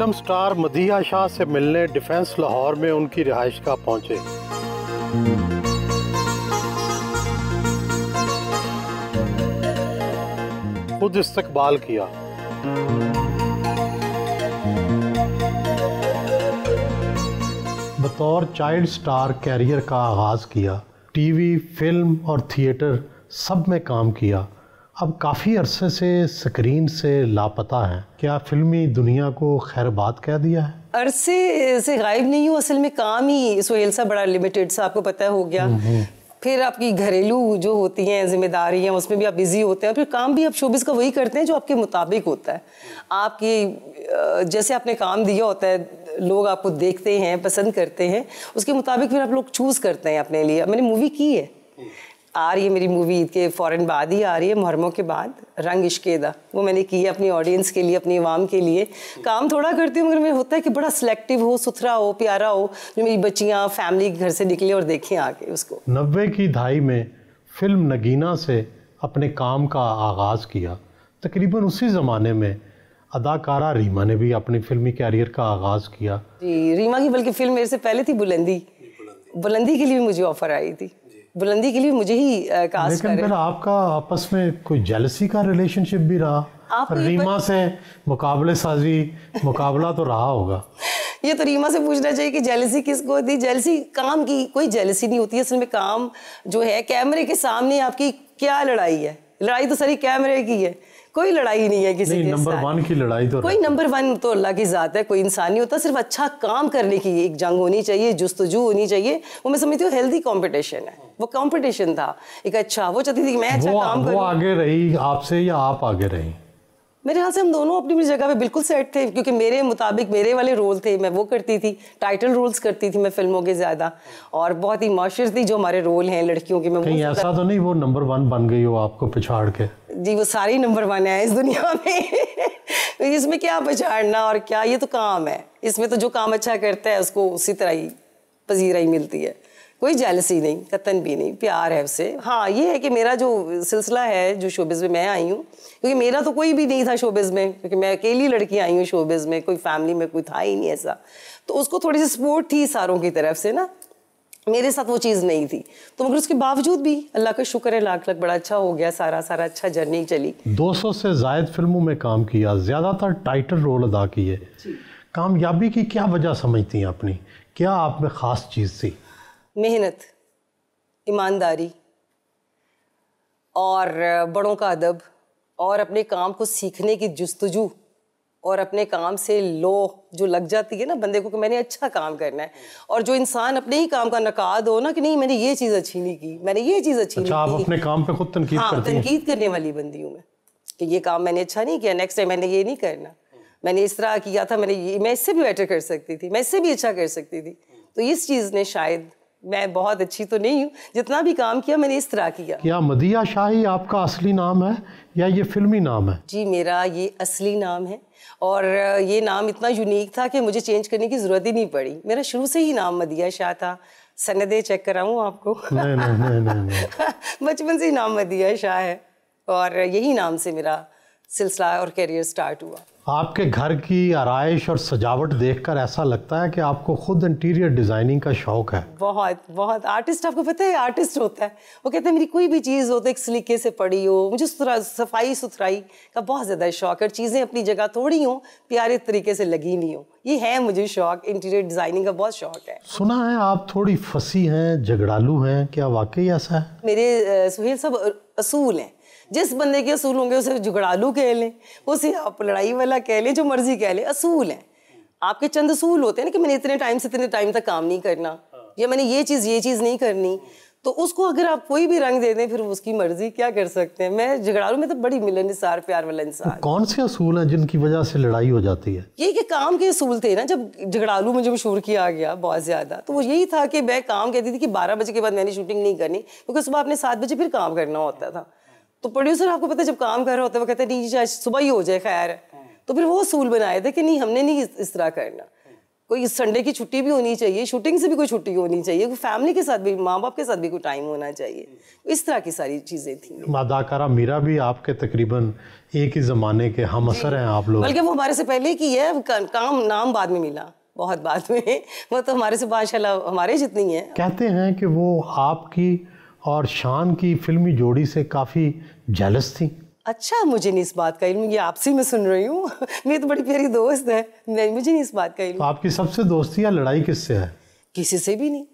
Film star मदिया Shah से मिलने defence Lahore में उनकी रिहाइश का पहुंचे खुद इस्तकबाल किया बतौर चाइल्ड स्टार कैरियर का आगाज़ किया टीवी फिल्म और थिएटर सब में काम किया अब काफ़ी अरसे से स्क्रीन से लापता हैं क्या फिल्मी दुनिया को खैरबाद कह दिया है अरसे से गायब नहीं हूँ असल में काम ही सोहेल सा बड़ा लिमिटेड सा आपको पता हो गया हम्म, हम्म। फिर आपकी घरेलू जो होती हैं जिम्मेदारियाँ है, उसमें भी आप बिज़ी होते हैं फिर काम भी आप शोबिस का वही करते हैं जो आपके मुताबिक होता है आपकी जैसे आपने काम दिया होता है लोग आपको देखते हैं पसंद करते हैं उसके मुताबिक फिर आप लोग चूज़ करते हैं अपने लिए मैंने मूवी की है आ रही है मेरी मूवी ईद के फ़ौरन बाद ही आ रही है मुहरमों के बाद रंग इश्केदा वो मैंने की है अपनी ऑडियंस के लिए अपनी आवाम के लिए काम थोड़ा करती हूँ मगर मैं होता है कि बड़ा सिलेक्टिव हो सुथरा हो प्यारा हो जो मेरी बच्चियाँ फैमिली घर से निकले और देखें आके उसको नब्बे की दहाई में फिल्म नगीना से अपने काम का आगाज़ किया तकरीबन उसी ज़माने में अदाकारा रीमा ने भी अपने फिल्मी कैरियर का आगाज़ किया जी रीमा की बल्कि फिल्म मेरे से पहले थी बुलंदी बुलंदी के लिए भी मुझे ऑफ़र आई थी बुलंदी के लिए मुझे ही कास्ट लेकिन फिर आपका आपस में कोई जेलसी का रिलेशनशिप भी रहा आप रीमा पर... से मुकाबले साजी मुकाबला तो रहा होगा ये तो रीमा से पूछना चाहिए कि जेलसी किसको होती है जेलसी काम की कोई जेलसी नहीं होती असल में काम जो है कैमरे के सामने आपकी क्या लड़ाई है लड़ाई तो सारी कैमरे की है कोई लड़ाई नहीं है किसी नहीं, नंबर वन की लड़ाई तो कोई नंबर वन तो अल्लाह की ज़ात है कोई इंसान नहीं होता सिर्फ अच्छा काम करने की एक जंग होनी चाहिए जस्तजू होनी चाहिए वो मैं समझती हूँ हेल्दी कॉम्पिटिशन है वो कॉम्पिटिशन था एक अच्छा वो चाहती थी मैं अच्छा काम करूँ आगे रही आपसे या आप आगे रही मेरे ख्याल से हम दोनों अपनी अपनी जगह पे बिल्कुल सेट थे क्योंकि मेरे मुताबिक मेरे वाले रोल थे मैं वो करती थी टाइटल रोल्स करती थी मैं फिल्मों के ज़्यादा और बहुत ही थी जो हमारे रोल हैं लड़कियों के मैं कहीं ऐसा तो नहीं वो नंबर वन बन गई हो आपको पिछाड़ के जी वो सारे नंबर वन है इस दुनिया में तो इसमें क्या पिछाड़ना और क्या ये तो काम है इसमें तो जो काम अच्छा करता है उसको उसी तरह ही पजीरा ही मिलती है कोई जेलसी नहीं कतन भी नहीं प्यार है उससे हाँ ये है कि मेरा जो सिलसिला है जो शोबिज़ में मैं आई हूँ क्योंकि मेरा तो कोई भी नहीं था शोबिज़ में क्योंकि मैं अकेली लड़की आई हूँ शोबिज़ में कोई फैमिली में कोई था ही नहीं ऐसा तो उसको थोड़ी सी सपोर्ट थी सारों की तरफ से ना मेरे साथ वो चीज़ नहीं थी तो मगर उसके बावजूद भी अल्लाह का शुक्र है लाख लाख बड़ा अच्छा हो गया सारा सारा अच्छा जर्नी चली 200 से जायद फिल्मों में काम किया ज़्यादातर टाइटल रोल अदा किए कामयाबी की क्या वजह समझती हैं अपनी क्या आप में ख़ास चीज़ थी मेहनत ईमानदारी और बड़ों का अदब और अपने काम को सीखने की जस्तजू और अपने काम से लो जो लग जाती है ना बंदे को कि मैंने अच्छा काम करना है और जो इंसान अपने ही काम का नकाद हो ना कि नहीं मैंने ये चीज़ अच्छी नहीं की मैंने ये चीज़ अच्छी अच्छा, नहीं आप की अपने काम पे खुद तनकीद हाँ तनकीद करने वाली बंदी हूँ मैं कि ये काम मैंने अच्छा नहीं किया नेक्स्ट टाइम मैंने ये नहीं करना मैंने इस तरह किया था मैंने ये मैं इससे भी बेटर कर सकती थी मैं इससे भी अच्छा कर सकती थी तो इस चीज़ ने शायद मैं बहुत अच्छी तो नहीं हूँ जितना भी काम किया मैंने इस तरह किया क्या मदिया शाही आपका असली नाम है या ये फिल्मी नाम है जी मेरा ये असली नाम है और ये नाम इतना यूनिक था कि मुझे चेंज करने की ज़रूरत ही नहीं पड़ी मेरा शुरू से ही नाम मदिया शाह था सनदे चेक कराऊँ आपको नहीं नहीं नहीं बचपन से ही नाम मदिया शाह है और यही नाम से मेरा सिलसिला और करियर स्टार्ट हुआ आपके घर की आरइश और सजावट देखकर ऐसा लगता है कि आपको खुद इंटीरियर डिज़ाइनिंग का शौक है बहुत बहुत आर्टिस्ट आपको पता है आर्टिस्ट होता है वो कहते हैं मेरी कोई भी चीज़ हो तो एक सलीके से पड़ी हो मुझे सफाई सुथराई का बहुत ज़्यादा शौक है चीज़ें अपनी जगह थोड़ी हो प्यारे तरीके से लगी नहीं हो ये है मुझे शौक इंटीरियर डिज़ाइनिंग का बहुत शौक है सुना है आप थोड़ी फंसी हैं झगड़ालू हैं क्या वाकई ऐसा है मेरे सुहेल साहब असूल हैं जिस बंदे के असूल होंगे उसे जुगड़ालू कह लें उसे आप लड़ाई वाला कह लें जो मर्जी कह लें असूल हैं आपके चंद असूल होते हैं ना कि मैंने इतने टाइम से इतने टाइम तक काम नहीं करना या मैंने ये चीज़ ये चीज़ नहीं करनी तो उसको अगर आप कोई भी रंग दे दें फिर उसकी मर्जी क्या कर सकते हैं मैं झगड़ालू में तो बड़ी मिलनसार प्यार वाला इंसान तो कौन से असूल हैं जिनकी वजह से लड़ाई हो जाती है ये कि काम के असूल थे ना जब झगड़ालू मुझे मशहूर किया गया बहुत ज़्यादा तो वो यही था कि मैं काम कहती थी कि बारह बजे के बाद मैंने शूटिंग नहीं करनी क्योंकि सुबह आपने सात बजे फिर काम करना होता था तो प्रोड्यूसर आपको पता है जब काम कर रहे होते हैं वो कहते हैं नहीं आज सुबह ही हो जाए खैर तो फिर वो असूल बनाए थे कि नहीं हमने नहीं इस तरह करना कोई संडे की छुट्टी भी होनी चाहिए शूटिंग से भी कोई छुट्टी होनी चाहिए कोई फैमिली के साथ भी माँ बाप के साथ भी कोई टाइम होना चाहिए इस तरह की सारी चीज़ें थी अदाकारा मीरा भी आपके तकरीबन एक ही ज़माने के हम असर हैं आप लोग बल्कि वो हमारे से पहले की है काम नाम बाद में मिला बहुत बाद में वो तो हमारे से माशाला हमारे जितनी है कहते हैं कि वो आपकी और शान की फिल्मी जोड़ी से काफ़ी जेलस थी अच्छा मुझे नहीं इस बात का इल्म ये आपसे मैं सुन रही हूँ मेरी तो बड़ी प्यारी दोस्त है नहीं मुझे नहीं इस बात का इल्म तो आपकी सबसे दोस्ती या लड़ाई किससे है किसी से भी नहीं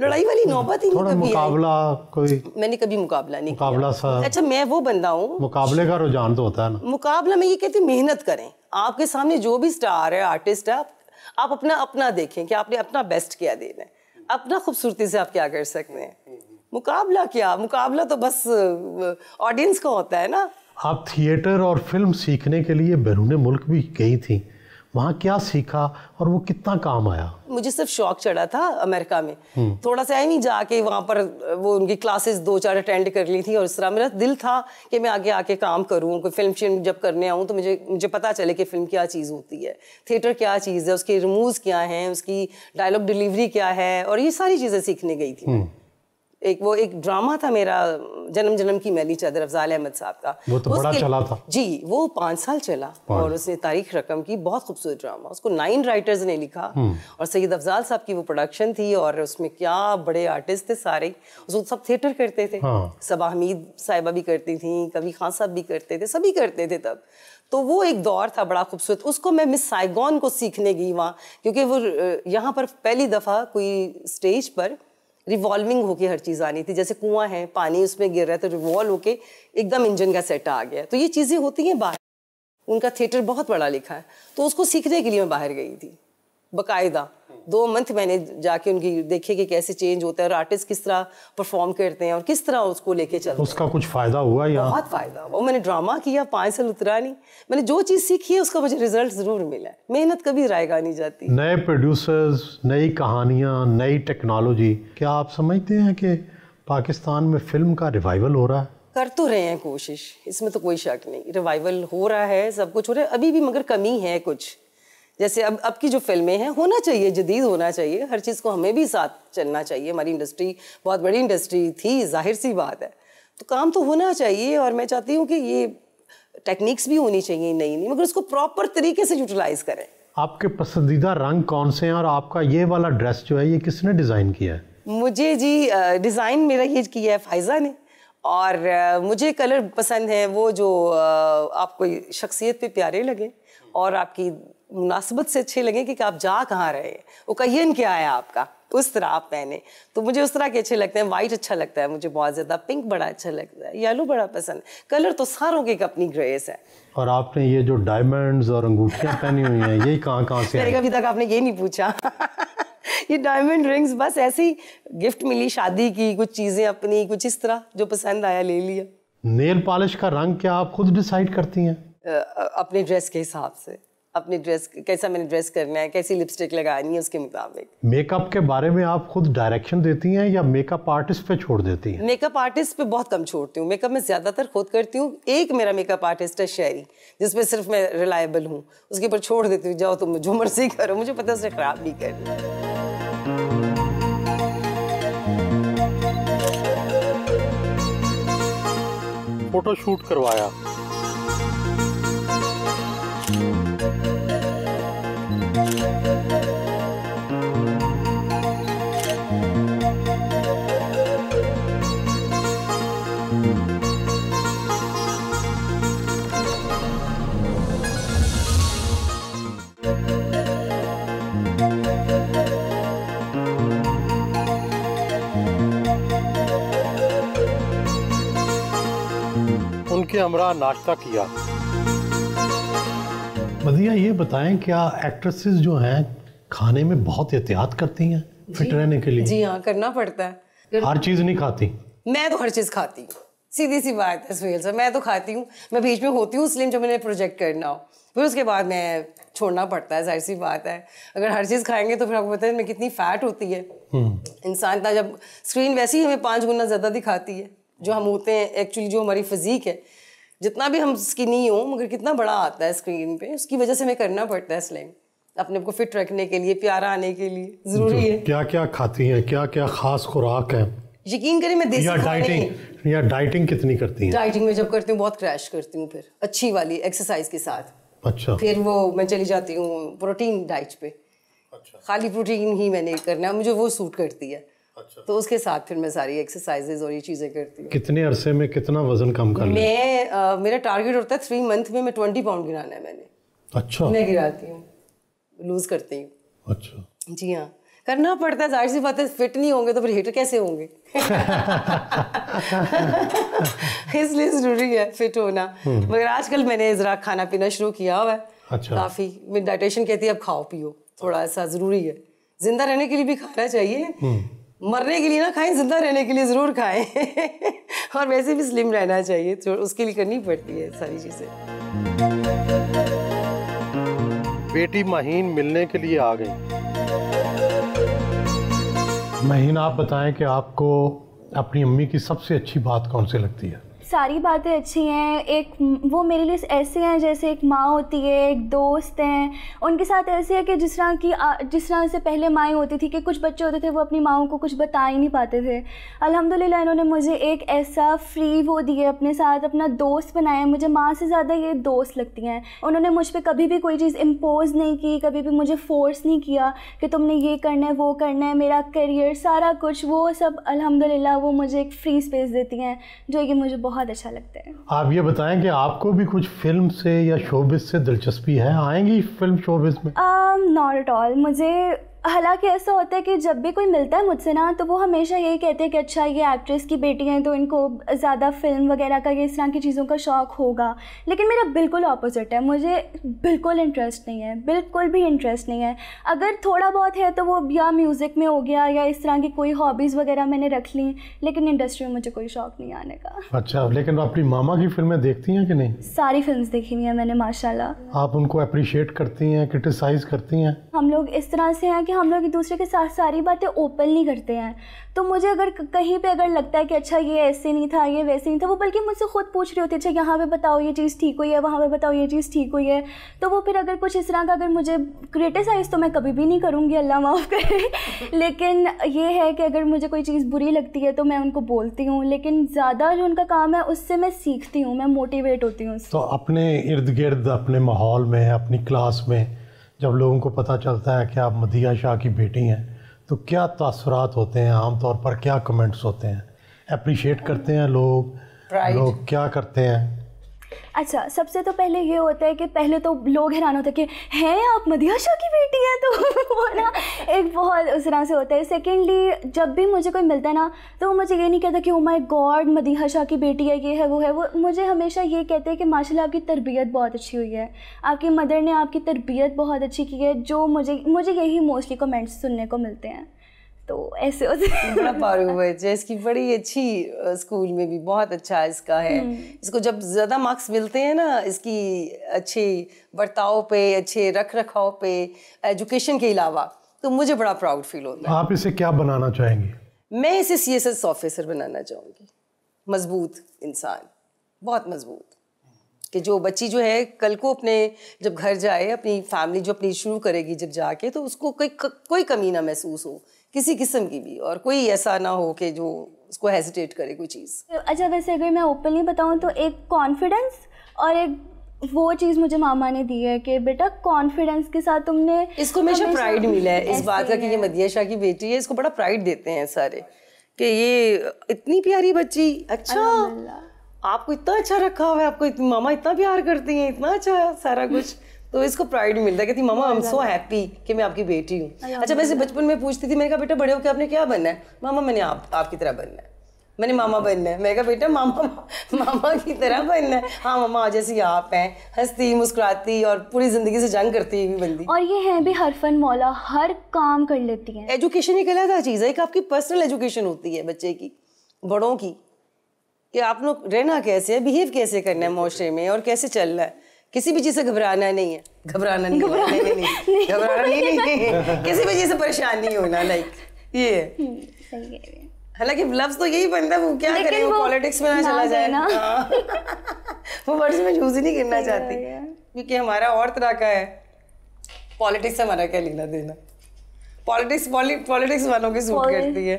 लड़ाई वाली नौबत ही नहीं कभी मुकाबला कोई मैंने कभी मुकाबला नहीं मुकाबला किया। सा अच्छा मैं वो बंदा हूँ मुकाबले का रुझान तो होता है ना मुकाबला में ये कहती मेहनत करें आपके सामने जो भी स्टार है आर्टिस्ट है आप अपना अपना देखें कि आपने अपना बेस्ट किया देना है अपना खूबसूरती से आप क्या कर सकते हैं मुकाबला क्या मुकाबला तो बस ऑडियंस का होता है ना आप थिएटर और फिल्म सीखने के लिए बैरून मुल्क भी गई थी वहाँ क्या सीखा और वो कितना काम आया मुझे सिर्फ शौक चढ़ा था अमेरिका में हम्म। थोड़ा सा ही जाके वहाँ पर वो उनकी क्लासेस दो चार अटेंड कर ली थी और इस तरह मेरा दिल था कि मैं आगे आके काम करूँ कोई फिल्म शिल्म जब करने आऊँ तो मुझे मुझे पता चले कि फिल्म क्या चीज़ होती है थिएटर क्या चीज़ है उसके रिमूव क्या हैं उसकी डायलॉग डिलीवरी क्या है और ये सारी चीज़ें सीखने गई थी हम्म। एक वो एक ड्रामा था मेरा जन्म जन्म की मैली चादर अफजाल अहमद साहब का वो तो बड़ा चला था जी वो पाँच साल चला और उसने तारीख रकम की बहुत खूबसूरत ड्रामा उसको नाइन राइटर्स ने लिखा हम्म। और सैयद अफजाल साहब की वो प्रोडक्शन थी और उसमें क्या बड़े आर्टिस्ट थे सारे उसको सब थिएटर करते थे हाँ। सबा हमीद साहिबा भी करती थी कभी खान साहब भी करते थे सभी करते थे तब तो वो एक दौर था बड़ा खूबसूरत उसको मैं मिस साइगोन को सीखने गई वहाँ क्योंकि वो यहाँ पर पहली दफ़ा कोई स्टेज पर रिवॉल्विंग होके हर चीज़ आनी थी जैसे कुआं है पानी उसमें गिर रहा है तो रिवॉल्व होके एकदम इंजन का सेट आ गया तो ये चीज़ें होती हैं बाहर उनका थिएटर बहुत बड़ा लिखा है तो उसको सीखने के लिए मैं बाहर गई थी बाकायदा दो मंथ मैंने जाके उनकी देखे कि कैसे चेंज होता है और आर्टिस्ट किस तरह परफॉर्म करते हैं और किस तरह उसको लेके चलते उसका कुछ फ़ायदा हुआ या बहुत फ़ायदा हुआ मैंने ड्रामा किया पाँच साल उतरा नहीं मैंने जो चीज़ सीखी है उसका मुझे रिजल्ट ज़रूर मिला है मेहनत कभी रायगा नहीं जाती नए प्रोड्यूसर्स नई कहानियाँ नई टेक्नोलॉजी क्या आप समझते हैं कि पाकिस्तान में फिल्म का रिवाइवल हो रहा है कर तो रहे हैं कोशिश इसमें तो कोई शक नहीं रिवाइवल हो रहा है सब कुछ हो रहा है अभी भी मगर कमी है कुछ जैसे अब अब की जो फिल्में हैं होना चाहिए जदीद होना चाहिए हर चीज़ को हमें भी साथ चलना चाहिए हमारी इंडस्ट्री बहुत बड़ी इंडस्ट्री थी जाहिर सी बात है तो काम तो होना चाहिए और मैं चाहती हूँ कि ये टेक्निक्स भी होनी चाहिए नई नई मगर उसको प्रॉपर तरीके से यूटिलाइज करें आपके पसंदीदा रंग कौन से हैं और आपका ये वाला ड्रेस जो है ये किसने डिज़ाइन किया है मुझे जी डिज़ाइन मेरा ये किया है फायजा ने और मुझे कलर पसंद है वो जो आपको शख्सियत पे प्यारे लगे और आपकी मुनासिबत से अच्छे लगे कि, कि आप जा कहाँ रहे वो कहियन क्या है आपका उस तरह आप पहने तो मुझे उस तरह के अच्छे लगते हैं वाइट अच्छा लगता है मुझे बहुत ज़्यादा पिंक बड़ा अच्छा लगता है येलो बड़ा पसंद कलर तो सारों की अपनी ग्रेस है और आपने ये जो डायमंड्स और अंगूठियाँ पहनी हुई हैं यही कहाँ कहाँ से अभी तक आपने ये नहीं पूछा ये डायमंड रिंग्स बस ऐसे ही गिफ्ट मिली शादी की कुछ चीज़ें अपनी कुछ इस तरह जो पसंद आया ले लिया नेल पॉलिश का रंग क्या आप खुद डिसाइड करती हैं अपने ड्रेस के हिसाब से अपनी ड्रेस कैसा मैंने ड्रेस करना है कैसी लिपस्टिक लगानी है उसके मुताबिक मेकअप के बारे में आप खुद डायरेक्शन देती हैं या मेकअप आर्टिस्ट पे छोड़ देती हैं मेकअप आर्टिस्ट पे बहुत कम छोड़ती हूँ मेकअप मैं ज़्यादातर खुद करती हूँ एक मेरा मेकअप आर्टिस्ट है शेरी जिसपे सिर्फ मैं रिलायबल हूँ उसके ऊपर छोड़ देती हूँ जाओ तुम जो मर्जी करो मुझे पता उसने ख़राब भी कर फोटो शूट करवाया के हमरा नाश्ता किया मदिया ये बताएं क्या एक्ट्रेसेस जो हैं खाने में बहुत एहतियात करती हैं फिट रहने के लिए जी हाँ करना पड़ता है हर चीज़ नहीं खाती मैं तो हर चीज़ खाती हूँ सीधी सी बात है सुहेल सर मैं तो खाती हूँ मैं बीच में होती हूँ स्लिम जो मैंने प्रोजेक्ट करना हो फिर उसके बाद मैं छोड़ना पड़ता है जाहिर सी बात है अगर हर चीज़ खाएंगे तो फिर आपको पता है मैं कितनी फैट होती है हम्म। इंसान था जब स्क्रीन वैसे ही हमें पाँच गुना ज़्यादा दिखाती है जो हम होते हैं एक्चुअली जो हमारी फिजीक है जितना भी हम स्किनी हो मगर कितना बड़ा आता है स्क्रीन पे उसकी वजह से हमें करना पड़ता है स्लिम अपने आप को फिट रखने के लिए प्यारा आने के लिए जरूरी है क्या क्या खाती हैं क्या क्या खास खुराक है यकीन करें मैं देसी या डाइटिंग या डाइटिंग कितनी करती हैं डाइटिंग में जब करती हूँ बहुत क्रैश करती हूँ फिर अच्छी वाली एक्सरसाइज के साथ अच्छा फिर वो मैं चली जाती हूँ प्रोटीन डाइट पे अच्छा खाली प्रोटीन ही मैंने करना है मुझे वो सूट करती है अच्छा। तो उसके साथ फिर मैं सारी एक्सरसाइजेज और ये चीज़ें करती हूँ कितने अरसे में कितना वजन कम कर मैं आ, मेरा टारगेट होता है थ्री मंथ में मैं ट्वेंटी पाउंड गिराना है मैंने अच्छा मैं गिराती हूँ लूज़ करती हूँ अच्छा जी हाँ करना पड़ता है जाहिर सी बात है फिट नहीं होंगे तो फिर हिट कैसे होंगे इसलिए ज़रूरी है फिट होना हम्म। मगर आजकल मैंने ज़रा खाना पीना शुरू किया हुआ है अच्छा काफ़ी मैं डाइटेशन कहती है अब खाओ पियो थोड़ा ऐसा ज़रूरी है ज़िंदा रहने के लिए भी खाना चाहिए हम्म। मरने के लिए ना खाएं जिंदा रहने के लिए ज़रूर खाएं और वैसे भी स्लिम रहना चाहिए तो उसके लिए करनी पड़ती है सारी चीज़ें बेटी महीन मिलने के लिए आ गई महीन आप बताएं कि आपको अपनी अम्मी की सबसे अच्छी बात कौन सी लगती है सारी बातें अच्छी हैं एक वो मेरे लिए ऐसे हैं जैसे एक माँ होती है एक दोस्त हैं उनके साथ ऐसे है कि जिस तरह की जिस तरह से पहले माएँ होती थी कि कुछ बच्चे होते थे वो अपनी माओ को कुछ बता ही नहीं पाते थे अलहमदिल्ला इन्होंने मुझे एक ऐसा फ्री वो दिए अपने साथ अपना दोस्त बनाया मुझे माँ से ज़्यादा ये दोस्त लगती हैं उन्होंने मुझ पर कभी भी कोई चीज़ इम्पोज़ नहीं की कभी भी मुझे फ़ोर्स नहीं किया कि तुमने ये करना है वो करना है मेरा करियर सारा कुछ वो सब अलहमदिल्ला वो मुझे एक फ्री स्पेस देती हैं जो कि मुझे बहुत बहुत अच्छा लगता है आप ये बताएं कि आपको भी कुछ फिल्म से या शोबिस से दिलचस्पी है आएंगी फिल्म शोबिस में नॉट एट ऑल मुझे हालांकि ऐसा होता है कि जब भी कोई मिलता है मुझसे ना तो वो हमेशा यही कहते हैं कि अच्छा ये एक्ट्रेस की बेटी हैं तो इनको ज़्यादा फिल्म वगैरह का ये इस तरह की चीज़ों का शौक़ होगा लेकिन मेरा बिल्कुल ऑपोजिट है मुझे बिल्कुल इंटरेस्ट नहीं है बिल्कुल भी इंटरेस्ट नहीं है अगर थोड़ा बहुत है तो वो या म्यूज़िक में हो गया या इस तरह की कोई हॉबीज़ वगैरह मैंने रख ली लेकिन इंडस्ट्री में मुझे कोई शौक़ नहीं आने का अच्छा लेकिन अपनी मामा की फिल्में देखती हैं कि नहीं सारी फिल्म देखी हुई हैं मैंने माशाला आप उनको अप्रिशिएट करती हैं क्रिटिसाइज़ करती हैं हम लोग इस तरह से हैं कि हम लोग एक दूसरे के साथ सारी बातें ओपनली करते हैं तो मुझे अगर कहीं पे अगर लगता है कि अच्छा ये ऐसे नहीं था ये वैसे नहीं था वो बल्कि मुझसे खुद पूछ रही होती है अच्छा यहाँ पे बताओ ये चीज़ ठीक हुई है वहाँ पे बताओ ये चीज़ ठीक हुई है तो वो फिर अगर कुछ इस तरह का अगर मुझे क्रिटिसाइज़ तो मैं कभी भी नहीं करूँगी अल्लाह माफ़ करे लेकिन ये है कि अगर मुझे कोई चीज़ बुरी लगती है तो मैं उनको बोलती हूँ लेकिन ज़्यादा जो उनका काम है उससे मैं सीखती हूँ मैं मोटिवेट होती हूँ तो अपने इर्द गिर्द अपने माहौल में अपनी क्लास में जब लोगों को पता चलता है कि आप मदिया शाह की बेटी हैं तो क्या तसरात होते हैं आम तौर पर क्या कमेंट्स होते हैं अप्रिशिएट करते हैं लोग लोग क्या करते हैं अच्छा सबसे तो पहले ये होता है कि पहले तो लोग हैरान होते हैं कि हैं आप मदिया शाह की बेटी हैं तो वो ना एक बहुत उस तरह से होता है सेकेंडली जब भी मुझे कोई मिलता है ना तो वो मुझे ये नहीं कहता कि ओ माई गॉड मदिया शाह की बेटी है ये है वो है वो मुझे हमेशा ये कहते हैं कि माशाल्लाह आपकी तरबियत बहुत अच्छी हुई है आपकी मदर ने आपकी तरबियत बहुत अच्छी की है जो मुझे मुझे यही मोस्टली कमेंट्स सुनने को मिलते हैं तो ऐसे होते बड़ा पारू बच्चा इसकी बड़ी अच्छी स्कूल में भी बहुत अच्छा इसका है हम्म। इसको जब ज़्यादा मार्क्स मिलते हैं ना इसकी अच्छे बर्ताव पे अच्छे रख रखाव पे एजुकेशन के अलावा तो मुझे बड़ा प्राउड फील होता है आप इसे क्या बनाना चाहेंगे मैं इसे सी एस एस ऑफिसर बनाना चाहूँगी मजबूत इंसान बहुत मजबूत कि जो बच्ची जो है कल को अपने जब घर जाए अपनी फैमिली जो अपनी शुरू करेगी जब जाके तो उसको कोई कोई कमी ना महसूस हो किसी किस्म की भी और कोई ऐसा ना हो कि जो उसको हेजिटेट करे कोई चीज़ अच्छा वैसे अगर मैं ओपनली बताऊँ तो एक कॉन्फिडेंस और एक वो चीज़ मुझे मामा ने दी है कि बेटा कॉन्फिडेंस के साथ तुमने इसको हमेशा प्राइड मिला है इस बात का कि ये मदिया शाह की बेटी है इसको बड़ा प्राइड देते हैं सारे कि ये इतनी प्यारी बच्ची अच्छा आपको इतना अच्छा रखा हुआ है आपको मामा इतना प्यार करती हैं इतना अच्छा सारा कुछ तो इसको प्राइड मिलता है कहती मामा आई एम सो हैप्पी कि मैं आपकी बेटी हूँ अच्छा वैसे बचपन में पूछती थी मैंने कहा बेटा बड़े होकर आपने क्या बनना है मामा मैंने आप आपकी तरह बनना है मैंने मामा बनना है मैंने कहा बेटा मामा मामा की तरह बनना है हाँ मामा ऐसी आप हैं हंसती मुस्कुराती और पूरी जिंदगी से जंग करती हुई बंदी और ये हैं भी हर फन मौला हर काम कर लेती हैं एजुकेशन एक अलग चीज़ है एक आपकी पर्सनल एजुकेशन होती है बच्चे की बड़ों की कि आप लोग रहना कैसे है बिहेव कैसे करना है माशरे में और कैसे चलना है किसी भी चीज़ से घबराना नहीं है घबराना नहीं घबराना नहीं घबराना नहीं नहीं किसी भी चीज़ से परेशान नहीं होना लाइक ये हम्म, हालांकि लफ्ज तो यही बनता है वो क्या करे वो पॉलिटिक्स में ना चला जाए ना हाँ। वो वर्ड्स में यूज ही नहीं करना चाहती क्योंकि हमारा और तरह का है पॉलिटिक्स से हमारा क्या लेना देना पॉलिटिक्स पॉलिटिक्स वालों की सूट करती है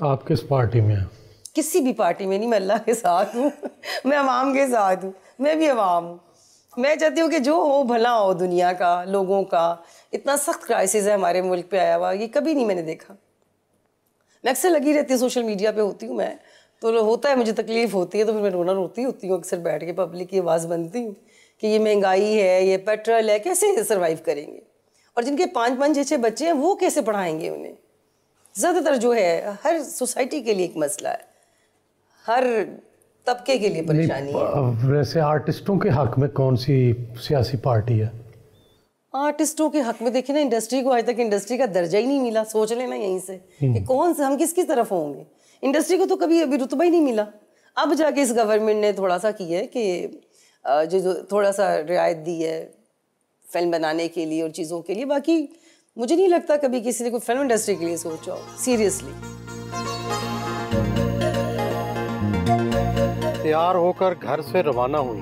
तो आप किस पार्टी में हैं किसी भी पार्टी में नहीं मैं अल्लाह के साथ हूँ मैं आवाम के साथ हूँ मैं भी आवाम मैं चाहती हूँ कि जो हो भला हो दुनिया का लोगों का इतना सख्त क्राइसिस है हमारे मुल्क पे आया हुआ ये कभी नहीं मैंने देखा मैं अक्सर लगी रहती हूँ सोशल मीडिया पे होती हूँ मैं तो होता है मुझे तकलीफ़ होती है तो फिर मैं रोना रोती होती हूँ अक्सर बैठ के पब्लिक की आवाज़ बनती हूँ कि ये महंगाई है ये पेट्रोल है कैसे सर्वाइव करेंगे और जिनके पाँच पाँच छः छः बच्चे हैं वो कैसे पढ़ाएंगे उन्हें ज़्यादातर जो है हर सोसाइटी के लिए एक मसला है हर तबके के लिए परेशानी है वैसे आर्टिस्टों के हक में कौन सी सियासी पार्टी है आर्टिस्टों के हक में देखिए ना इंडस्ट्री को आज तक इंडस्ट्री का दर्जा ही नहीं मिला सोच लेना यहीं से हम्म। कि कौन से हम किसकी तरफ होंगे इंडस्ट्री को तो कभी अभी रुतबा ही नहीं मिला अब जाके इस गवर्नमेंट ने थोड़ा सा किया है कि जो, जो थोड़ा सा रियायत दी है फिल्म बनाने के लिए और चीज़ों के लिए बाकी मुझे नहीं लगता कभी किसी ने कोई फिल्म इंडस्ट्री के लिए सोचा सीरियसली तैयार होकर घर से रवाना हुई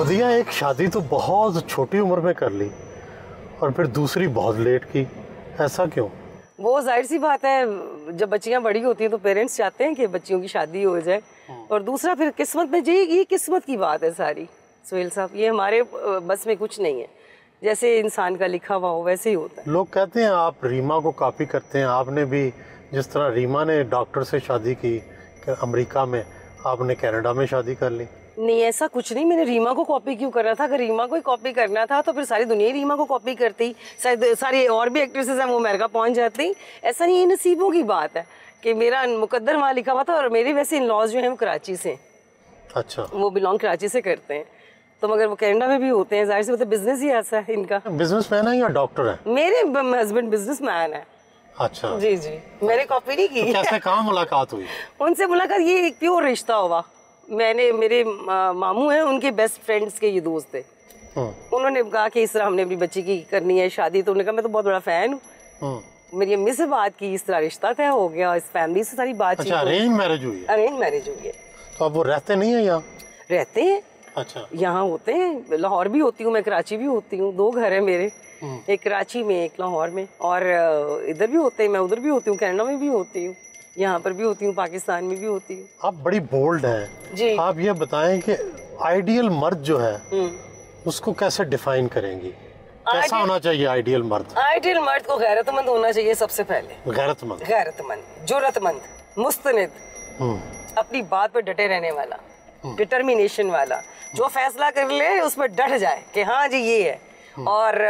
मदिया एक शादी तो बहुत छोटी उम्र में कर ली और फिर दूसरी बहुत लेट की ऐसा क्यों वो जाहिर सी बात है जब बच्चियां बड़ी होती हैं तो पेरेंट्स चाहते हैं कि बच्चियों की शादी हो जाए हाँ। और दूसरा फिर किस्मत में जी ये किस्मत की बात है सारी सुहेल साहब ये हमारे बस में कुछ नहीं है जैसे इंसान का लिखा हुआ हो वैसे ही होता है लोग कहते हैं आप रीमा को कापी करते हैं आपने भी जिस तरह रीमा ने डॉक्टर से शादी की अमेरिका में आपने कनाडा में शादी कर ली नहीं ऐसा कुछ नहीं मैंने रीमा को कॉपी क्यों करना था अगर रीमा को ही कॉपी करना था तो फिर सारी दुनिया ही रीमा को कॉपी करती सारी और भी एक्ट्रेसेस हैं वो अमेरिका पहुंच जाती ऐसा नहीं ये नसीबों की बात है कि मेरा मुकद्दर वहाँ लिखा हुआ था और मेरे वैसे इन लॉज जो हैं वो कराची से अच्छा वो बिलोंग कराची से करते हैं तो मगर वो कैनेडा में भी होते हैं जाहिर से मतलब बिजनेस ही ऐसा है इनका बिजनेस मैन है या डॉक्टर है मेरे हस्बैंड बिजनेस मैन है अच्छा जी जी मैंने कॉपी नहीं की तो कैसे कहाँ मुलाकात हुई उनसे मुलाकात ये एक प्योर रिश्ता हुआ मैंने मेरे मामू हैं उनके बेस्ट फ्रेंड्स के ये दोस्त थे हम्म। उन्होंने कहा कि इस तरह हमने अपनी बच्ची की करनी है शादी तो उन्होंने कहा मैं तो बहुत बड़ा फ़ैन हूँ हम्म। मेरी अम्मी से बात की इस तरह रिश्ता तय हो गया इस फैमिली से सारी बातचीत अच्छा, अरेंज मैरिज हुई है अरेंज मैरिज हुई है तो अब वो रहते नहीं है यहाँ रहते हैं अच्छा यहाँ होते हैं लाहौर भी होती हूँ मैं कराची भी होती हूँ दो घर है मेरे हम्म। एक कराची में एक लाहौर में और इधर भी होते हैं मैं उधर भी होती हूँ कैनेडा में भी होती हूँ यहाँ पर भी होती हूँ पाकिस्तान में भी होती हूँ आप बड़ी बोल्ड हैं जी आप ये बताएं कि आइडियल मर्द जो है हम्म। उसको कैसे डिफाइन करेंगी कैसा होना चाहिए आइडियल मर्द आइडियल मर्द को गैरतमंद होना चाहिए सबसे पहले गैरतमंद गैरतमंद जरूरतमंद मुस्तनिद हम्म। अपनी बात पर डटे रहने वाला डिटर्मिनेशन वाला जो फैसला कर ले उसमें डट जाए कि हाँ जी ये है हम्म। और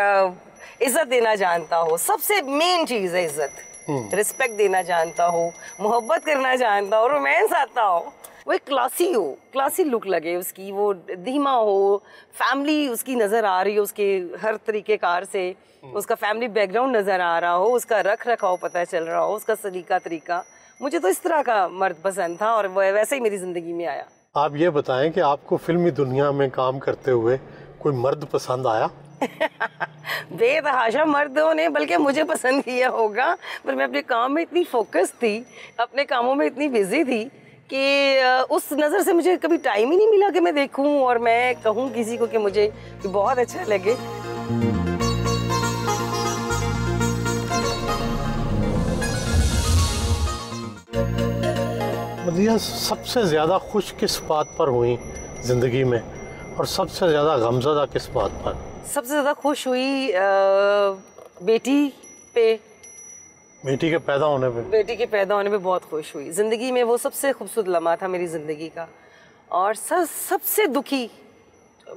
इज्जत देना जानता हो सबसे मेन चीज है इज्जत रिस्पेक्ट हम्म। देना जानता हो मोहब्बत करना जानता हो रोमांस आता हो वो एक क्लासी हो क्लासी लुक लगे उसकी वो धीमा हो फैमिली उसकी नज़र आ रही हो उसके हर तरीके कार से हम्म। उसका फैमिली बैकग्राउंड नज़र आ रहा हो उसका रख रखाव पता चल रहा हो उसका सलीका तरीका मुझे तो इस तरह का मर्द पसंद था और वैसे ही मेरी ज़िंदगी में आया आप ये बताएं कि आपको फिल्मी दुनिया में काम करते हुए कोई मर्द पसंद आया बेतहाशा मर्दों ने बल्कि मुझे पसंद किया होगा पर मैं अपने काम में इतनी फोकस थी अपने कामों में इतनी बिजी थी कि उस नज़र से मुझे कभी टाइम ही नहीं मिला कि मैं देखूं और मैं कहूं किसी को कि मुझे बहुत अच्छा लगे शादियाँ सबसे ज़्यादा खुश किस बात पर हुई ज़िंदगी में और सबसे ज़्यादा गमजदा किस बात पर सबसे ज़्यादा खुश हुई आ, बेटी पे बेटी के पैदा होने पे बेटी के पैदा होने पे बहुत खुश हुई ज़िंदगी में वो सबसे खूबसूरत लम्हा था मेरी ज़िंदगी का और सब सबसे दुखी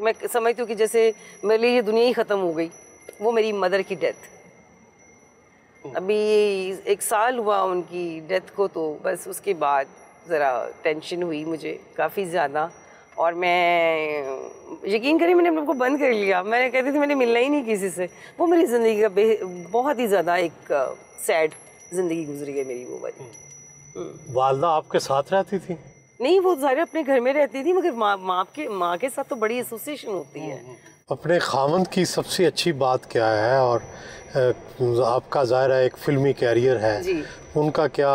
मैं समझती हूँ कि जैसे मेरे लिए ये दुनिया ही ख़त्म हो गई वो मेरी मदर की डेथ अभी एक साल हुआ उनकी डेथ को तो बस उसके बाद ज़रा टेंशन हुई मुझे काफ़ी ज़्यादा और मैं यकीन करें मैंने अपने को बंद कर लिया मैं कहती थी मैंने मिलना ही नहीं किसी से वो मेरी ज़िंदगी का बहुत ही ज़्यादा एक सैड ज़िंदगी गुजरी है मेरी वो वाली हम्म। वालदा आपके साथ रहती थी नहीं वो सारे अपने घर में रहती थी मगर माँ माँ के माँ के साथ तो बड़ी एसोसिएशन होती है हम्म, हम्म। अपने खामंद की सबसे अच्छी बात क्या है और आपका ज़ाहिर एक फ़िल्मी कैरियर है उनका क्या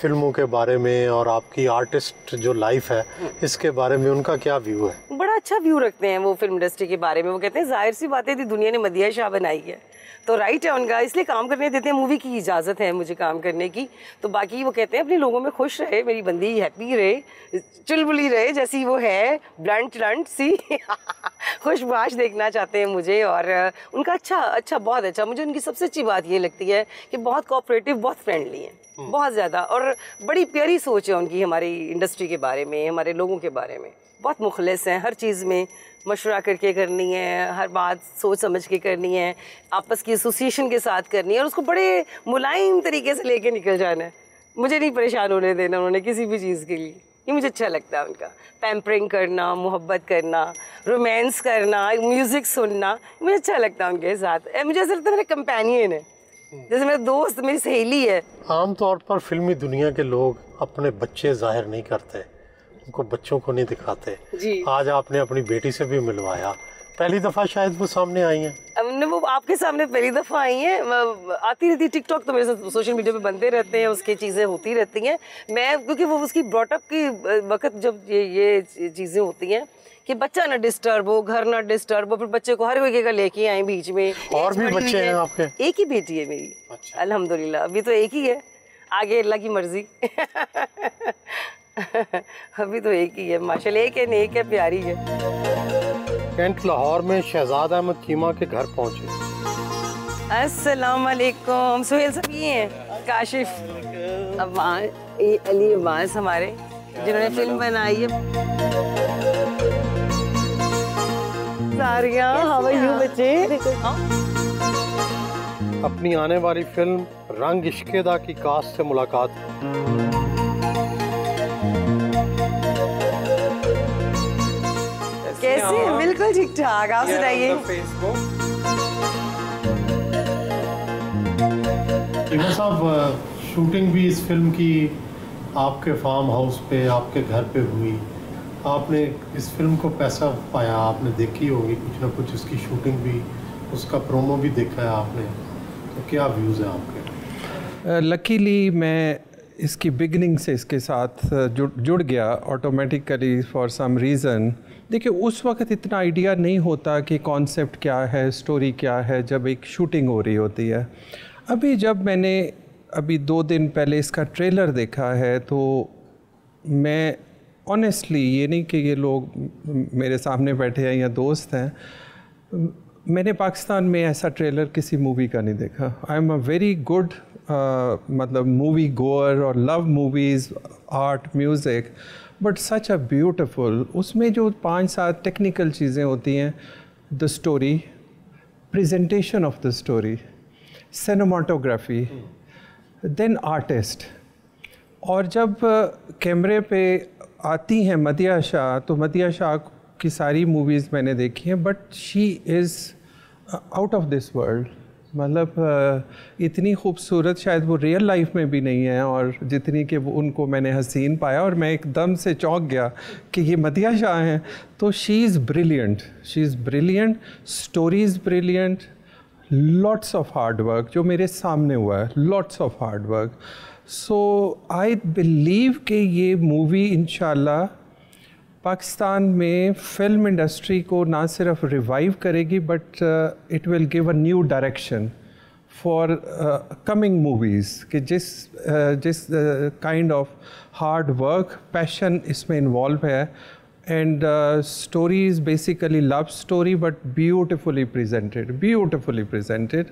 फिल्मों के बारे में और आपकी आर्टिस्ट जो लाइफ है इसके बारे में उनका क्या व्यू है बड़ा अच्छा व्यू रखते हैं वो फिल्म इंडस्ट्री के बारे में वो कहते हैं जाहिर सी बातें थी दुनिया ने मदिया शाह बनाई है तो राइट है उनका इसलिए काम करने देते हैं मूवी की इजाज़त है मुझे काम करने की तो बाकी वो कहते हैं अपने लोगों में खुश रहे मेरी बंदी हैप्पी रहे चुलबुली रहे जैसी वो है ब्लंट लंट सी खुशबाश देखना चाहते हैं मुझे और उनका अच्छा अच्छा बहुत अच्छा मुझे उनकी सबसे अच्छी बात ये लगती है कि बहुत कोऑपरेटिव बहुत फ्रेंडली है हम्म। बहुत ज़्यादा और बड़ी प्यारी सोच है उनकी हमारी इंडस्ट्री के बारे में हमारे लोगों के बारे में बहुत मुखलस हैं हर चीज़ में मशवरा करके करनी है हर बात सोच समझ के करनी है आपस की एसोसिएशन के साथ करनी है और उसको बड़े मुलायम तरीके से लेके निकल जाना है मुझे नहीं परेशान होने देना उन्होंने किसी भी चीज़ के लिए ये मुझे अच्छा लगता है उनका पैम्परिंग करना मोहब्बत करना रोमांस करना म्यूज़िक सुनना मुझे अच्छा लगता है उनके साथ मुझे ऐसा लगता है मेरा कंपेनियन है जैसे मेरा दोस्त मेरी सहेली है आमतौर पर फिल्मी दुनिया के लोग अपने बच्चे जाहिर नहीं करते उनको बच्चों को नहीं दिखाते जी आज आपने अपनी बेटी से भी मिलवाया पहली दफा शायद वो सामने आई हैं वो आपके सामने पहली दफा आई हैं आती रहती टिकटॉक तो मेरे साथ सोशल मीडिया पे बनते रहते हैं उसकी चीज़ें होती रहती हैं मैं क्योंकि वो उसकी ब्रॉटअप की वक्त जब ये ये चीज़ें होती हैं कि बच्चा ना डिस्टर्ब हो घर ना डिस्टर्ब हो फिर बच्चे को हर कोई का लेके आए बीच में और भी बच्चे हैं आपके एक ही बेटी है मेरी अच्छा। अलहमदुल्ला अभी तो एक ही है आगे अल्लाह की मर्जी अभी तो एक ही है माशा एक है एक है प्यारी है कैंट लाहौर में शहजाद अहमद कीमा के घर पहुँचे असलकुम सुहेल सब ये हैं काशिफ अबान ये अली अब्बास हमारे जिन्होंने फिल्म बनाई है यू बच्चे हाँ? अपनी आने वाली फिल्म रंग इश्केदा की कास्ट से मुलाकात कैसे बिल्कुल ठीक ठाक आप सुनाइए साहब शूटिंग uh, भी इस फिल्म की आपके फार्म हाउस पे आपके घर पे हुई आपने इस फिल्म को पैसा पाया आपने देखी होगी कुछ ना कुछ इसकी शूटिंग भी उसका प्रोमो भी देखा है आपने तो क्या व्यूज़ है आपके लकीली uh, मैं इसकी बिगनिंग से इसके साथ uh, जुड़ जुड़ गया ऑटोमेटिकली फॉर सम रीज़न देखिए उस वक्त इतना आइडिया नहीं होता कि कॉन्सेप्ट क्या है स्टोरी क्या है जब एक शूटिंग हो रही होती है अभी जब मैंने अभी दो दिन पहले इसका ट्रेलर देखा है तो मैं ऑनेस्टली ये नहीं कि ये लोग मेरे सामने बैठे हैं या दोस्त हैं मैंने पाकिस्तान में ऐसा ट्रेलर किसी मूवी का नहीं देखा I am a very good मतलब मूवी गोअर और love movies art music but such a beautiful उसमें जो पांच सात टेक्निकल चीज़ें होती हैं the story presentation of the story cinematography then artist और जब कैमरे पे आती हैं मदिया शाह तो मदिया शाह की सारी मूवीज़ मैंने देखी हैं but she is out of this world मतलब इतनी खूबसूरत शायद वो रियल लाइफ में भी नहीं है और जितनी कि वो उनको मैंने हसीन पाया और मैं एकदम से चौंक गया कि ये मदिया शाह हैं तो she is brilliant she is brilliant story is brilliant lots of hard work जो मेरे सामने हुआ है lots of hard work so I believe कि ये मूवी इन पाकिस्तान में फिल्म इंडस्ट्री को ना सिर्फ रिवाइव करेगी but it will give a new direction for coming movies कि जिस uh, जिस kind of hard work passion इसमें इन्वॉल्व है and story is basically love story but beautifully presented beautifully presented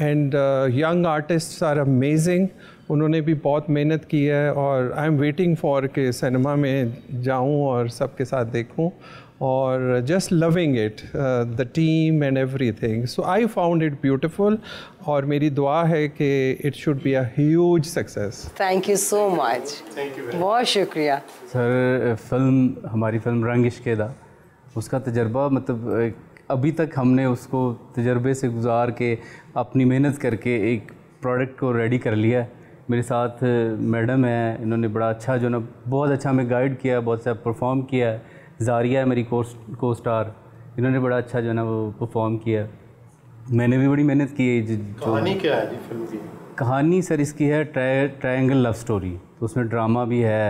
and young artist are amazing उन्होंने भी बहुत मेहनत की है और आई एम वेटिंग फॉर के सिनेमा में जाऊं और सबके साथ देखूं और just loving it the team and every thing so I found it beautiful और मेरी दुआ है कि it should be a success thank you so much thank you बहुत शुक्रिया सर फिल्म uh, हमारी फिल्म रंग इश्केदा उसका तजर्बा मतलब uh, अभी तक हमने उसको तजर्बे से गुजार के अपनी मेहनत करके एक प्रोडक्ट को रेडी कर लिया है मेरे साथ मैडम हैं इन्होंने बड़ा अच्छा जो ना बहुत अच्छा हमें गाइड किया है बहुत अच्छा परफॉर्म किया है जारिया है मेरी को स्टार इन्होंने बड़ा अच्छा जो है ना वो परफॉर्म किया मैंने भी बड़ी मेहनत की है कहानी क्या है जी फिल्म की कहानी सर इसकी है ट्राइंगल लव स्टोरी तो उसमें ड्रामा भी है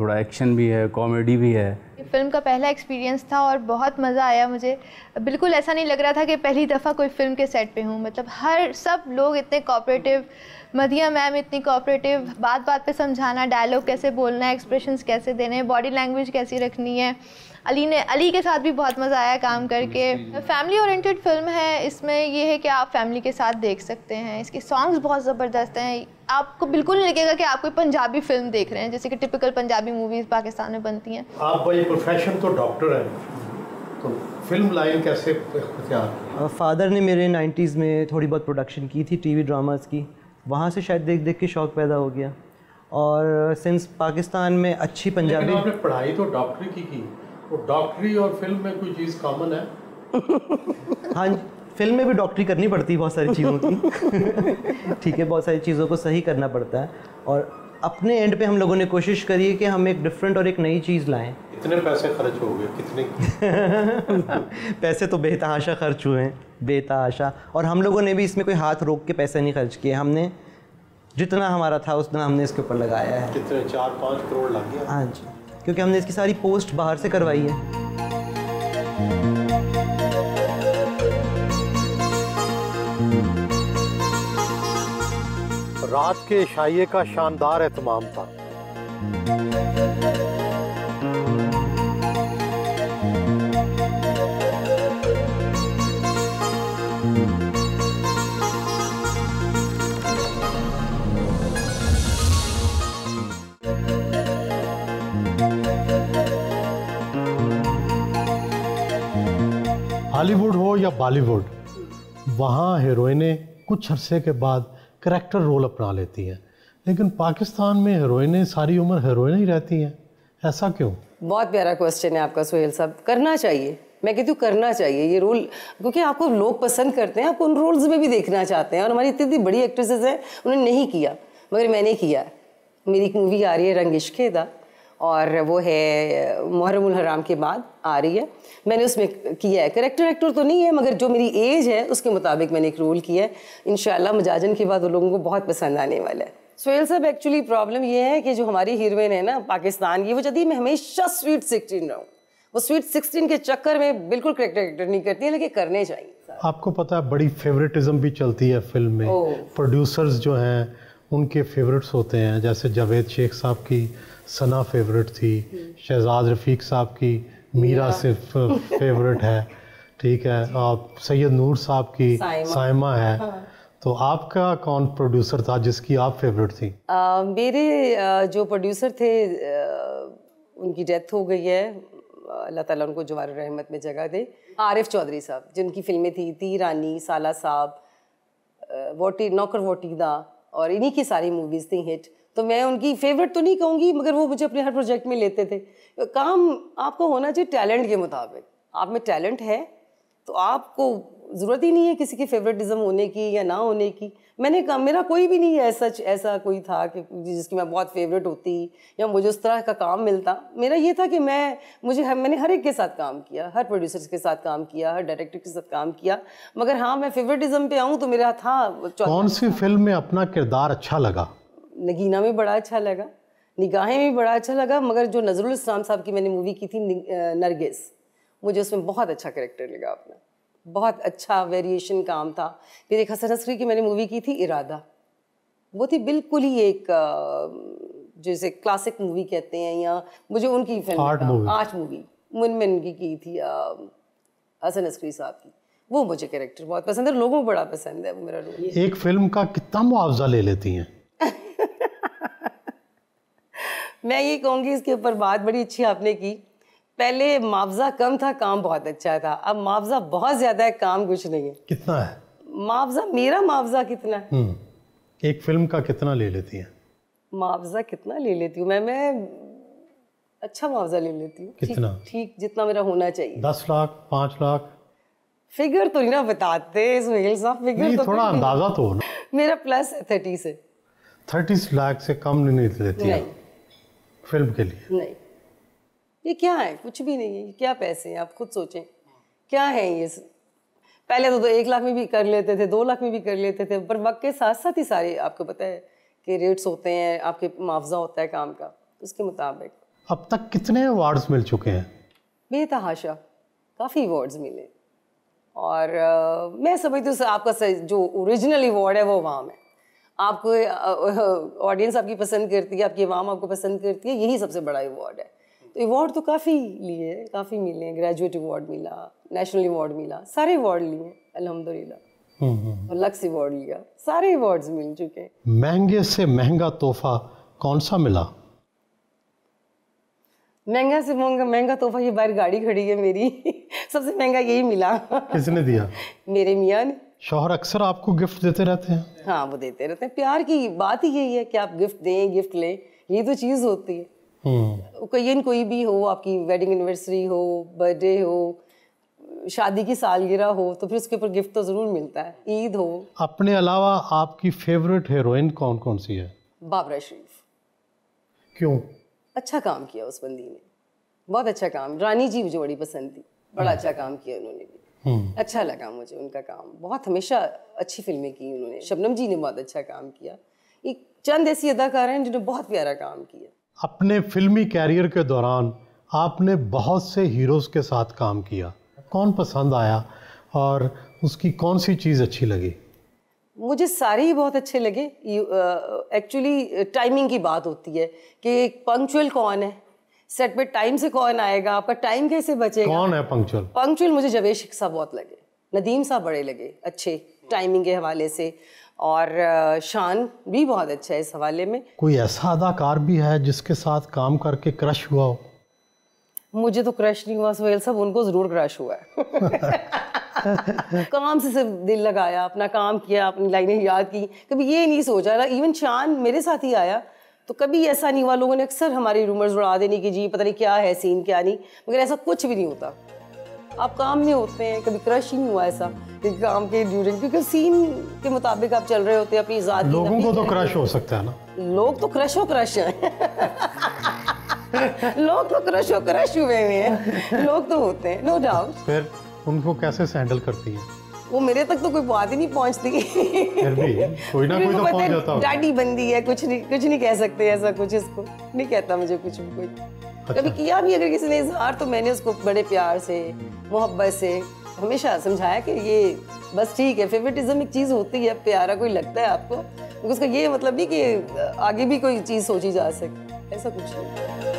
थोड़ा एक्शन भी है कॉमेडी भी है फिल्म का पहला एक्सपीरियंस था और बहुत मज़ा आया मुझे बिल्कुल ऐसा नहीं लग रहा था कि पहली दफ़ा कोई फिल्म के सेट पे हूँ मतलब हर सब लोग इतने कॉपरेटिव मधिया मैम इतनी कॉपरेटिव बात बात पे समझाना डायलॉग कैसे बोलना है एक्सप्रेशंस कैसे देने हैं बॉडी लैंग्वेज कैसी रखनी है अली ने अली के साथ भी बहुत मज़ा आया काम करके फैमिली ओरिएंटेड फिल्म है इसमें ये है कि आप फैमिली के साथ देख सकते हैं इसके सॉन्ग्स बहुत ज़बरदस्त हैं आपको बिल्कुल नहीं लगेगा कि आप कोई पंजाबी फिल्म देख रहे हैं जैसे कि टिपिकल पंजाबी मूवीज पाकिस्तान में बनती हैं आप भाई प्रोफेशन तो डॉक्टर हैं तो फिल्म लाइन कैसे आ, फादर ने मेरे 90s में थोड़ी बहुत प्रोडक्शन की थी टीवी ड्रामास की वहाँ से शायद देख देख के शौक पैदा हो गया और सिंस पाकिस्तान में अच्छी पंजाबी आपने पढ़ाई तो डॉक्टरी की की तो डॉक्टरी और फिल्म में कोई चीज़ कॉमन है हाँ फिल्म में भी डॉक्टरी करनी पड़ती है बहुत सारी चीज़ों की ठीक है बहुत सारी चीज़ों को सही करना पड़ता है और अपने एंड पे हम लोगों ने कोशिश करी है कि हम एक डिफरेंट और एक नई चीज़ लाएं कितने पैसे खर्च हो गए कितने पैसे तो बेतहाशा खर्च हुए हैं बेतहाशा और हम लोगों ने भी इसमें कोई हाथ रोक के पैसे नहीं खर्च किए हमने जितना हमारा था उतना हमने इसके ऊपर लगाया है कितने चार पाँच करोड़ लग गया हाँ जी क्योंकि हमने इसकी सारी पोस्ट बाहर से करवाई है रात के इशाइये का शानदार एहतमाम था हॉलीवुड हो या बॉलीवुड वहाँ हीरोइनें कुछ अरसे के बाद करेक्टर रोल अपना लेती हैं लेकिन पाकिस्तान में हेरोइने सारी उम्र हेरोइन ही रहती हैं ऐसा क्यों बहुत प्यारा क्वेश्चन है आपका सुहेल साहब करना चाहिए मैं कहती हूँ करना चाहिए ये रोल क्योंकि आपको लोग पसंद करते हैं आपको उन रोल्स में भी देखना चाहते हैं और हमारी इतनी बड़ी एक्ट्रेसेस हैं उन्होंने नहीं किया मगर मैंने किया मेरी एक मूवी आ रही है रंग इश्के दा और वो है मुहरम हराम के बाद आ रही है मैंने उसमें किया है करेक्टर एक्टर तो नहीं है मगर जो मेरी एज है उसके मुताबिक मैंने एक रोल किया है इन मजाजन के बाद वो लोगों को बहुत पसंद आने वाला है सोहेल साहब एक्चुअली प्रॉब्लम ये है कि जो हमारी हीरोइन है ना पाकिस्तान की वो जदि मैं हमेशा स्वीट सिक्सटीन रहूँ वो स्वीट सिक्सटीन के चक्कर में बिल्कुल करेक्टर एक्टर नहीं करती है लेकिन करने चाहिए आपको पता है बड़ी फेवरेटिज्म भी चलती है फिल्म में प्रोड्यूसर्स जो हैं उनके फेवरेट्स होते हैं जैसे जावेद शेख साहब की सना फेवरेट थी शहजाद रफ़ीक साहब की मीरा सिर्फ फेवरेट है ठीक है आप सैयद नूर साहब की साइमा है हाँ। तो आपका कौन प्रोड्यूसर था जिसकी आप फेवरेट थी आ, मेरे जो प्रोड्यूसर थे उनकी डेथ हो गई है अल्लाह ताला उनको जवार रहमत में जगह दे आरिफ चौधरी साहब जिनकी फिल्में थी ती रानी साला साहब वोटी नौकर वोटीदा और इन्हीं की सारी मूवीज़ थी हिट तो मैं उनकी फेवरेट तो नहीं कहूँगी मगर वो मुझे अपने हर प्रोजेक्ट में लेते थे काम आपको होना चाहिए टैलेंट के मुताबिक आप में टैलेंट है तो आपको ज़रूरत ही नहीं है किसी की फेवरेटिज्म होने की या ना होने की मैंने कहा मेरा कोई भी नहीं है सच ऐसा कोई था कि जिसकी मैं बहुत फेवरेट होती या मुझे उस तरह का काम मिलता मेरा ये था कि मैं मुझे हर, मैंने हर एक के साथ काम किया हर प्रोड्यूसर के साथ काम किया हर डायरेक्टर के साथ काम किया मगर हाँ मैं फेवरेटिज्म पे आऊँ तो मेरा था कौन सी फिल्म में अपना किरदार अच्छा लगा नगीना में बड़ा अच्छा लगा निगाहें में बड़ा अच्छा लगा मगर जो नजरुल इस्लाम साहब की मैंने मूवी की थी नरगिस मुझे उसमें बहुत अच्छा करेक्टर लगा अपना बहुत अच्छा वेरिएशन काम था फिर एक हसन असरी की मैंने मूवी की थी इरादा वो थी बिल्कुल ही एक जैसे क्लासिक मूवी कहते हैं या मुझे उनकी फिल्म आठ मूवी उनमें उनकी की थी हसन हसरी साहब की वो मुझे करेक्टर बहुत पसंद है लोगों को बड़ा पसंद है वो मेरा एक फिल्म का कितना मुआवजा ले लेती हैं मैं ये कहूँगी इसके ऊपर बात बड़ी अच्छी आपने की पहले मुआवजा कम था काम बहुत अच्छा था अब मुआवजा बहुत ज़्यादा है काम कुछ नहीं है कितना है मुआवजा मेरा मुआवजा कितना है हम्म, एक फिल्म का कितना ले लेती है मुआवजा कितना ले लेती हूँ मैं मैं अच्छा मुआवजा ले लेती हूँ कितना ठीक जितना मेरा होना चाहिए दस लाख पाँच लाख फिगर तो नहीं ना बताते सुहेल साहब फिगर तो थोड़ा अंदाजा तो मेरा प्लस है थर्टी से थर्टी लाख से कम नहीं लेती नहीं फिल्म के लिए नहीं ये क्या है कुछ भी नहीं है क्या पैसे हैं आप खुद सोचें क्या है ये पहले तो, तो एक लाख में भी कर लेते थे दो लाख में भी कर लेते थे पर वक्त के साथ साथ ही सारे आपको पता है कि रेट्स होते हैं आपके मुआवजा होता है काम का उसके मुताबिक अब तक कितने अवार्ड्स मिल चुके हैं बेतहाशा काफ़ी अवार्ड्स मिले और आ, मैं समझती हूँ आपका जो ओरिजिनल अवार्ड है वो वहाँ में आपको ऑडियंस आपकी पसंद करती है आपकी अवाम आपको पसंद करती है यही सबसे बड़ा अवार्ड है तो अवार्ड तो काफ़ी लिए काफ़ी मिले ग्रेजुएट अवार्ड मिला नेशनल अवार्ड मिला सारे अवार्ड लिए अलहमदिल्ला हम्म, हम्म। और लक्स अवार्ड लिया सारे अवार्ड्स मिल चुके हैं महंगे से महंगा तोहफा कौन सा मिला महंगा से महंगा महंगा तोहफा ये बाहर गाड़ी खड़ी है मेरी सबसे महंगा यही मिला किसने दिया मेरे मियाँ ने शोहर अक्सर आपको गिफ्ट देते रहते हैं हाँ वो देते रहते हैं प्यार की बात ही यही है कि आप गिफ्ट दें गिफ्ट लें ये तो चीज़ होती है हम्म। कहीं कोई भी हो आपकी वेडिंग एनिवर्सरी हो बर्थडे हो शादी की सालगिरह हो तो फिर उसके ऊपर गिफ्ट तो ज़रूर मिलता है ईद हो अपने अलावा आपकी फेवरेट हीरोइन कौन कौन सी है बाबरा शरीफ क्यों अच्छा काम किया उस बंदी ने बहुत अच्छा काम रानी जी मुझे बड़ी पसंद थी बड़ा हाँ। अच्छा काम किया उन्होंने भी हम्म। अच्छा लगा मुझे उनका काम बहुत हमेशा अच्छी फिल्में की उन्होंने शबनम जी ने बहुत अच्छा काम किया एक चंद ऐसी अदाकार हैं जिन्होंने बहुत प्यारा काम किया अपने फिल्मी कैरियर के दौरान आपने बहुत से हीरोज़ के साथ काम किया कौन पसंद आया और उसकी कौन सी चीज़ अच्छी लगी मुझे सारे ही बहुत अच्छे लगे एक्चुअली टाइमिंग की बात होती है कि पंक्चुअल कौन है सेट पे टाइम से कौन आएगा आपका टाइम कैसे बचेगा कौन है पंक्चुअल पंक्चुअल मुझे जवेश साहब बहुत लगे नदीम साहब बड़े लगे अच्छे टाइमिंग के हवाले से और शान भी बहुत अच्छा है इस हवाले में कोई ऐसा अदाकार भी है जिसके साथ काम करके क्रश हुआ हो मुझे तो क्रश नहीं हुआ सोहेल साहब उनको ज़रूर क्रश हुआ है काम से सिर्फ दिल लगाया अपना काम किया अपनी लाइनें याद की कभी ये नहीं सोचा इवन शान मेरे साथ ही आया तो कभी ऐसा नहीं हुआ लोगों ने अक्सर हमारी रूमर्स उड़ा देने की जी पता नहीं क्या है सीन क्या नहीं मगर ऐसा कुछ भी नहीं होता आप काम में होते हैं कभी क्रश ही नहीं हुआ ऐसा काम के ड्यूरिंग क्योंकि सीन के मुताबिक आप चल रहे होते हैं अपनी जात लोगों को तो क्रश हो सकता है ना लोग तो क्रश हो क्रश है लोग तो क्रश हो क्रश हुए हुए हैं लोग तो होते हैं नो डाउट फिर उनको कैसे हैंडल करती है वो मेरे तक तो कोई बात ही नहीं पहुंचती कोई ना कोई तो पहुंच जाता है डैडी बंदी है कुछ नहीं कुछ नहीं कह सकते ऐसा कुछ इसको नहीं कहता मुझे कुछ भी कोई अच्छा। कभी किया भी अगर किसी ने इजहार तो मैंने उसको बड़े प्यार से मोहब्बत से हमेशा समझाया कि ये बस ठीक है फेवरेटिज्म एक चीज़ होती है प्यारा कोई लगता है आपको उसका ये मतलब नहीं कि आगे भी कोई चीज़ सोची जा सके ऐसा कुछ नहीं